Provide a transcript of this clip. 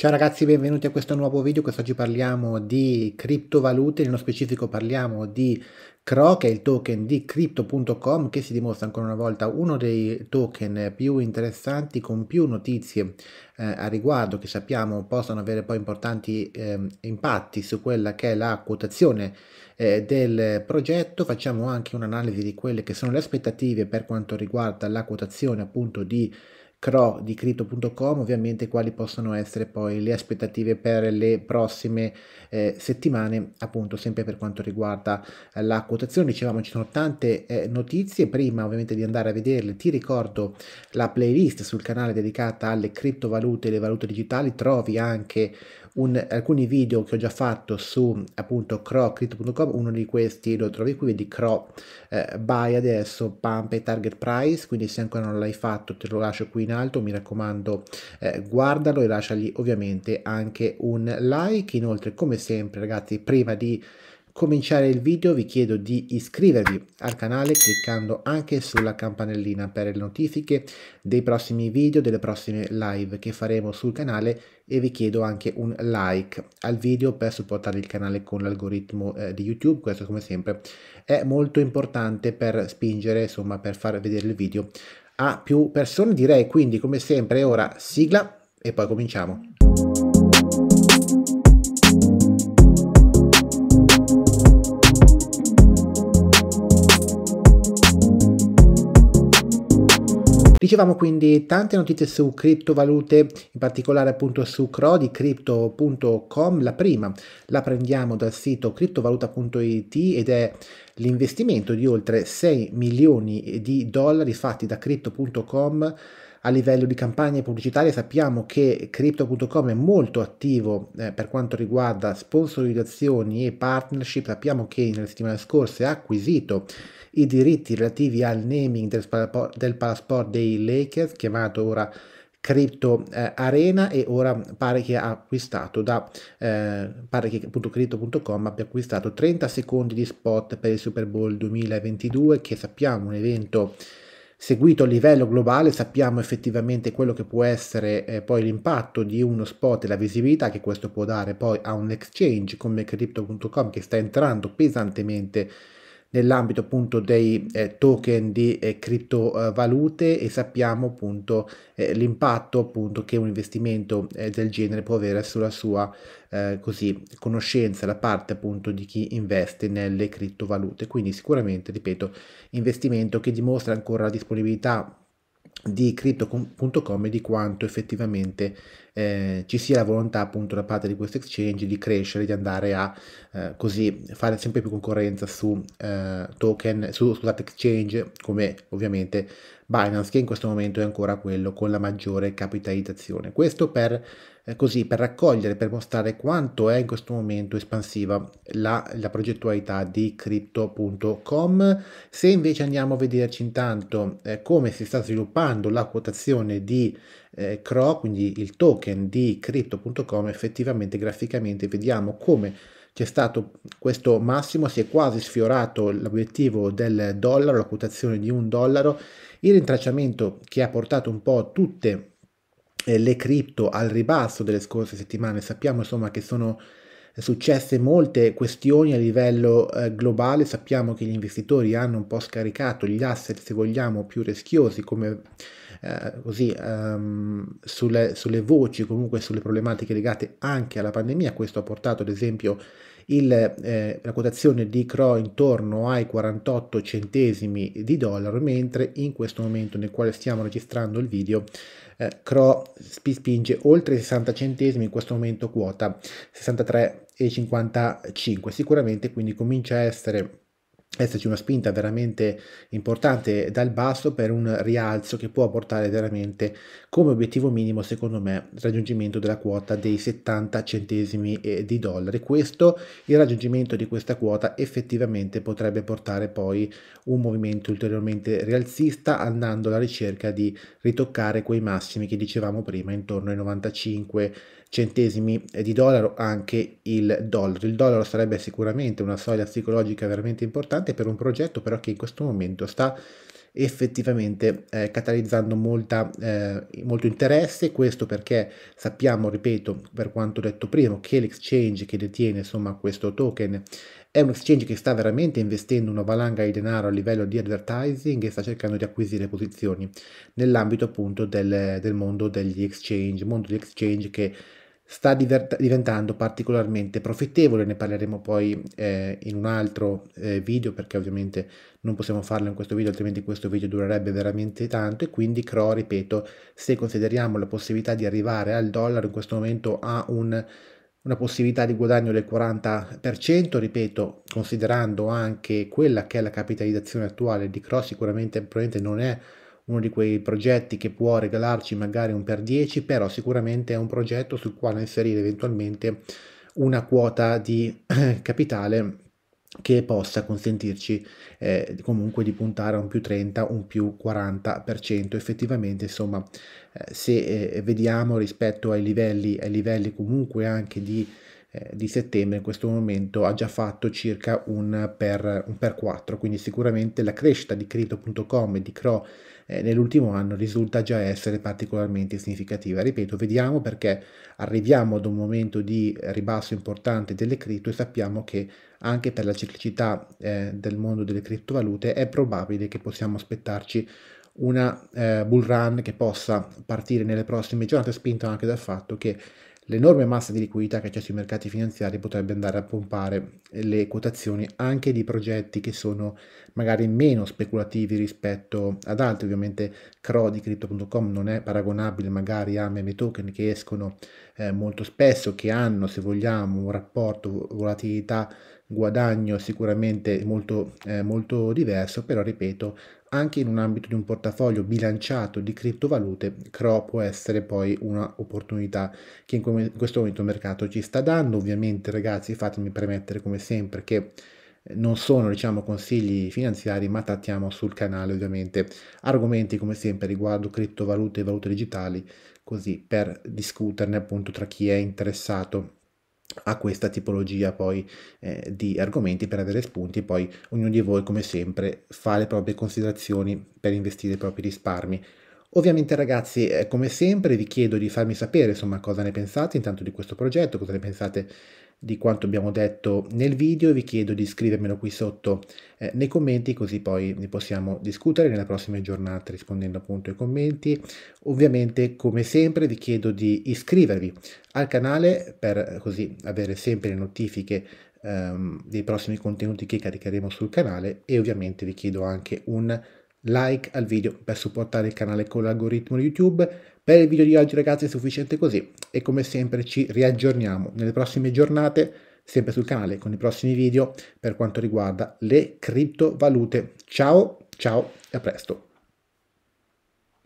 Ciao ragazzi, benvenuti a questo nuovo video. Quest'oggi parliamo di criptovalute, nello specifico parliamo di CRO, che è il token di crypto.com, che si dimostra ancora una volta uno dei token più interessanti, con più notizie eh, a riguardo, che sappiamo possono avere poi importanti eh, impatti su quella che è la quotazione eh, del progetto. Facciamo anche un'analisi di quelle che sono le aspettative per quanto riguarda la quotazione appunto di CRO di Crypto.com, ovviamente quali possono essere poi le aspettative per le prossime eh, settimane, appunto sempre per quanto riguarda eh, la quotazione. Dicevamo ci sono tante eh, notizie, prima ovviamente di andare a vederle ti ricordo la playlist sul canale dedicata alle criptovalute e le valute digitali, trovi anche un, alcuni video che ho già fatto su appunto crocrypto.com, uno di questi lo trovi qui, vedi cro eh, buy adesso, pump e target price, quindi se ancora non l'hai fatto te lo lascio qui in alto, mi raccomando eh, guardalo e lasciagli ovviamente anche un like, inoltre come sempre ragazzi prima di cominciare il video vi chiedo di iscrivervi al canale cliccando anche sulla campanellina per le notifiche dei prossimi video, delle prossime live che faremo sul canale e vi chiedo anche un like al video per supportare il canale con l'algoritmo eh, di YouTube, questo come sempre è molto importante per spingere, insomma per far vedere il video a più persone direi quindi come sempre ora sigla e poi cominciamo. Dicevamo quindi tante notizie su criptovalute, in particolare appunto su Crodi, crypto.com. La prima la prendiamo dal sito criptovaluta.it ed è l'investimento di oltre 6 milioni di dollari fatti da crypto.com a livello di campagne pubblicitarie sappiamo che crypto.com è molto attivo eh, per quanto riguarda sponsorizzazioni e partnership, sappiamo che nelle settimane scorse ha acquisito i diritti relativi al naming del, del parasport dei Lakers, chiamato ora Crypto eh, Arena e ora pare che ha acquistato da eh, pare che appunto crypto.com abbia acquistato 30 secondi di spot per il Super Bowl 2022 che sappiamo un evento eh, seguito a livello globale sappiamo effettivamente quello che può essere eh, poi l'impatto di uno spot e la visibilità che questo può dare poi a un exchange come crypto.com che sta entrando pesantemente nell'ambito appunto dei eh, token di eh, criptovalute e sappiamo appunto eh, l'impatto appunto che un investimento eh, del genere può avere sulla sua eh, così conoscenza da parte appunto di chi investe nelle criptovalute quindi sicuramente ripeto investimento che dimostra ancora la disponibilità di crypto.com e di quanto effettivamente eh, ci sia la volontà appunto da parte di questo exchange di crescere, di andare a eh, così fare sempre più concorrenza su eh, token, su scusate, exchange come ovviamente Binance che in questo momento è ancora quello con la maggiore capitalizzazione. Questo per eh, così per raccogliere, per mostrare quanto è in questo momento espansiva la, la progettualità di crypto.com. Se invece andiamo a vederci intanto eh, come si sta sviluppando la quotazione di eh, CRO, quindi il token di crypto.com, effettivamente graficamente vediamo come c'è stato questo massimo, si è quasi sfiorato l'obiettivo del dollaro, la quotazione di un dollaro, il rintracciamento che ha portato un po' tutte le eh, le cripto al ribasso delle scorse settimane, sappiamo insomma che sono successe molte questioni a livello eh, globale, sappiamo che gli investitori hanno un po' scaricato gli asset, se vogliamo, più rischiosi, come eh, così um, sulle, sulle voci, comunque sulle problematiche legate anche alla pandemia. Questo ha portato, ad esempio, il, eh, la quotazione di CRO intorno ai 48 centesimi di dollaro, mentre in questo momento nel quale stiamo registrando il video eh, CRO spinge oltre i 60 centesimi, in questo momento quota 63,55. Sicuramente quindi comincia a essere esserci una spinta veramente importante dal basso per un rialzo che può portare veramente come obiettivo minimo secondo me il raggiungimento della quota dei 70 centesimi eh, di dollari questo il raggiungimento di questa quota effettivamente potrebbe portare poi un movimento ulteriormente rialzista andando alla ricerca di ritoccare quei massimi che dicevamo prima intorno ai 95 centesimi di dollaro anche il dollaro. Il dollaro sarebbe sicuramente una soglia psicologica veramente importante per un progetto però che in questo momento sta effettivamente eh, catalizzando molta, eh, molto interesse, questo perché sappiamo, ripeto, per quanto detto prima, che l'exchange che detiene insomma, questo token è un exchange che sta veramente investendo una valanga di denaro a livello di advertising e sta cercando di acquisire posizioni nell'ambito appunto del, del mondo degli exchange, mondo degli exchange che sta divert- diventando particolarmente profittevole, ne parleremo poi eh, in un altro eh, video perché ovviamente non possiamo farlo in questo video altrimenti questo video durerebbe veramente tanto e quindi CRO, ripeto, se consideriamo la possibilità di arrivare al dollaro in questo momento ha un, una possibilità di guadagno del 40%, ripeto, considerando anche quella che è la capitalizzazione attuale di CRO, sicuramente probabilmente non è uno di quei progetti che può regalarci magari un per 10, però sicuramente è un progetto sul quale inserire eventualmente una quota di eh, capitale che possa consentirci eh, comunque di puntare a un più 30, un più 40%. Effettivamente, insomma, eh, se eh, vediamo rispetto ai livelli, ai livelli comunque anche di eh, di settembre in questo momento ha già fatto circa un per, un per 4, quindi sicuramente la crescita di Crypto.com e di Cro eh, nell'ultimo anno risulta già essere particolarmente significativa. Ripeto, vediamo perché arriviamo ad un momento di ribasso importante delle cripto e sappiamo che anche per la ciclicità eh, del mondo delle criptovalute è probabile che possiamo aspettarci una eh, bull run che possa partire nelle prossime giornate, spinta anche dal fatto che L'enorme massa di liquidità che c'è sui mercati finanziari potrebbe andare a pompare le quotazioni anche di progetti che sono magari meno speculativi rispetto ad altri. Ovviamente CRO di Crypto.com non è paragonabile magari a meme token che escono eh, molto spesso, che hanno se vogliamo un rapporto volatilità guadagno sicuramente molto, eh, molto diverso, però ripeto anche in un ambito di un portafoglio bilanciato di criptovalute, CRO può essere poi un'opportunità che in questo momento il mercato ci sta dando. Ovviamente ragazzi fatemi premettere come sempre che eh, non sono diciamo consigli finanziari ma trattiamo sul canale ovviamente argomenti come sempre riguardo criptovalute e valute digitali così per discuterne appunto tra chi è interessato a questa tipologia poi eh, di argomenti per avere spunti, poi ognuno di voi come sempre fa le proprie considerazioni per investire i propri risparmi. Ovviamente ragazzi, eh, come sempre vi chiedo di farmi sapere insomma cosa ne pensate intanto di questo progetto, cosa ne pensate di quanto abbiamo detto nel video, vi chiedo di scrivermelo qui sotto eh, nei commenti così poi ne possiamo discutere nelle prossime giornate rispondendo appunto ai commenti. Ovviamente come sempre vi chiedo di iscrivervi al canale per eh, così avere sempre le notifiche ehm, dei prossimi contenuti che caricheremo sul canale e ovviamente vi chiedo anche un like al video per supportare il canale con l'algoritmo YouTube. Per il video di oggi ragazzi è sufficiente così e come sempre ci riaggiorniamo nelle prossime giornate sempre sul canale con i prossimi video per quanto riguarda le criptovalute. Ciao, ciao e a presto.